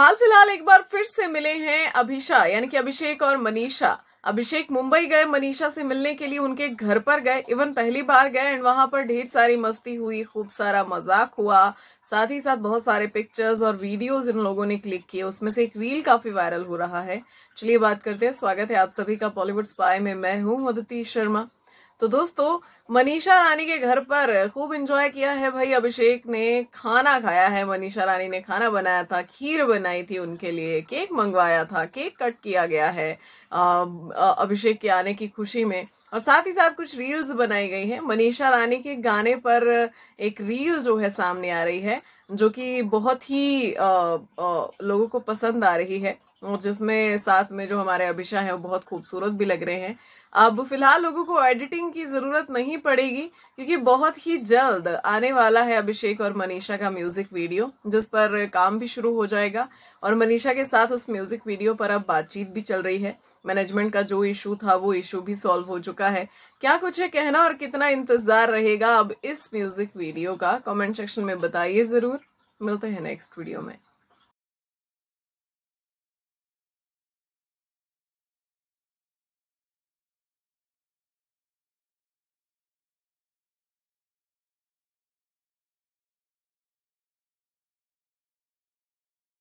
हाल फिलहाल एक बार फिर से मिले हैं अभिषा यानी कि अभिषेक और मनीषा अभिषेक मुंबई गए मनीषा से मिलने के लिए उनके घर पर गए इवन पहली बार गए एंड वहां पर ढेर सारी मस्ती हुई खूब सारा मजाक हुआ साथ ही साथ बहुत सारे पिक्चर्स और वीडियोस इन लोगों ने क्लिक किए उसमें से एक रील काफी वायरल हो रहा है चलिए बात करते हैं स्वागत है आप सभी का बॉलीवुड स्पाई में मैं हूँ मदती शर्मा तो दोस्तों मनीषा रानी के घर पर खूब इंजॉय किया है भाई अभिषेक ने खाना खाया है मनीषा रानी ने खाना बनाया था खीर बनाई थी उनके लिए केक मंगवाया था केक कट किया गया है अभिषेक के आने की खुशी में और साथ ही साथ कुछ रील्स बनाई गई हैं मनीषा रानी के गाने पर एक रील जो है सामने आ रही है जो कि बहुत ही आ, आ, लोगों को पसंद आ रही है जिसमें साथ में जो हमारे अभिषा है वो बहुत खूबसूरत भी लग रहे हैं अब फिलहाल लोगों को एडिटिंग की जरूरत नहीं पड़ेगी क्योंकि बहुत ही जल्द आने वाला है अभिषेक और मनीषा का म्यूजिक वीडियो जिस पर काम भी शुरू हो जाएगा और मनीषा के साथ उस म्यूजिक वीडियो पर अब बातचीत भी चल रही है मैनेजमेंट का जो इशू था वो इशू भी सॉल्व हो चुका है क्या कुछ है कहना और कितना इंतजार रहेगा अब इस म्यूजिक वीडियो का कॉमेंट सेक्शन में बताइए जरूर मिलते हैं नेक्स्ट वीडियो में